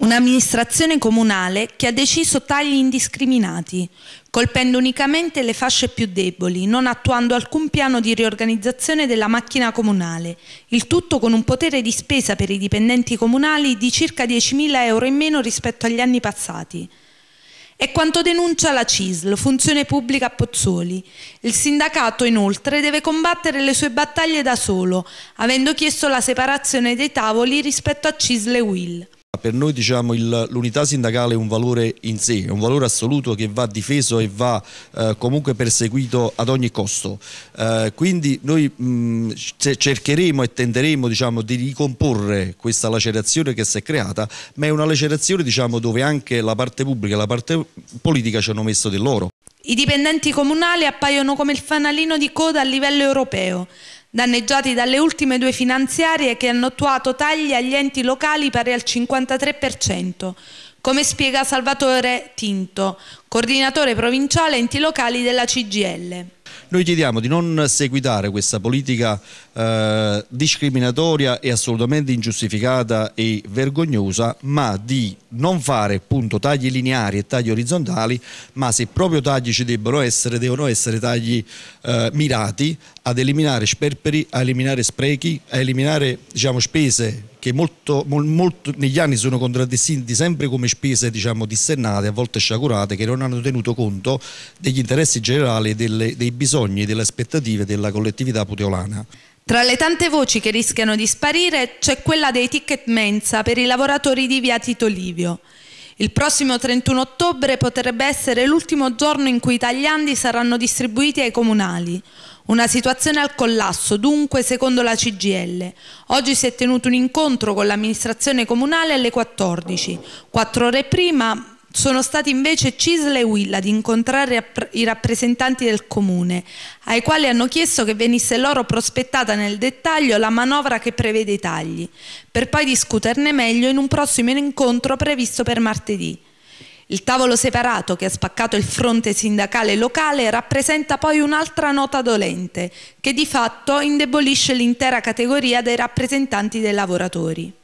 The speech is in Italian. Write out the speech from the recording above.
Un'amministrazione comunale che ha deciso tagli indiscriminati, colpendo unicamente le fasce più deboli, non attuando alcun piano di riorganizzazione della macchina comunale, il tutto con un potere di spesa per i dipendenti comunali di circa 10.000 euro in meno rispetto agli anni passati. È quanto denuncia la CISL, Funzione Pubblica a Pozzoli. Il sindacato inoltre deve combattere le sue battaglie da solo, avendo chiesto la separazione dei tavoli rispetto a CISL e Will. Per noi diciamo, il, l'unità sindacale è un valore in sé, è un valore assoluto che va difeso e va eh, comunque perseguito ad ogni costo. Eh, quindi noi mh, mm, cercheremo e tenteremo diciamo, di ricomporre questa lacerazione che si è creata, ma è una lacerazione diciamo, dove anche la parte pubblica e la parte politica ci hanno messo del loro. I dipendenti comunali appaiono come il fanalino di coda a livello europeo danneggiati dalle ultime due finanziarie che hanno attuato tagli agli enti locali pari al 53%, come spiega Salvatore Tinto, coordinatore provinciale enti locali della CGL. Noi chiediamo di non seguitare questa politica eh, discriminatoria e assolutamente ingiustificata e vergognosa, ma di non fare appunto tagli lineari e tagli orizzontali, ma se proprio tagli ci debbono essere, devono essere tagli eh, mirati ad eliminare sperperi, a eliminare sprechi, a eliminare diciamo, spese che molto, molto, negli anni sono contraddistinti sempre come spese diciamo, dissennate, a volte sciagurate, che non hanno tenuto conto degli interessi generali, delle, dei bisogni, e delle aspettative della collettività puteolana. Tra le tante voci che rischiano di sparire c'è quella dei ticket mensa per i lavoratori di via Tito Livio. Il prossimo 31 ottobre potrebbe essere l'ultimo giorno in cui i tagliandi saranno distribuiti ai comunali. Una situazione al collasso, dunque, secondo la CGL. Oggi si è tenuto un incontro con l'amministrazione comunale alle 14. Quattro ore prima sono stati invece Cisle e Willa ad incontrare i rappresentanti del comune, ai quali hanno chiesto che venisse loro prospettata nel dettaglio la manovra che prevede i tagli, per poi discuterne meglio in un prossimo incontro previsto per martedì. Il tavolo separato che ha spaccato il fronte sindacale locale rappresenta poi un'altra nota dolente, che di fatto indebolisce l'intera categoria dei rappresentanti dei lavoratori.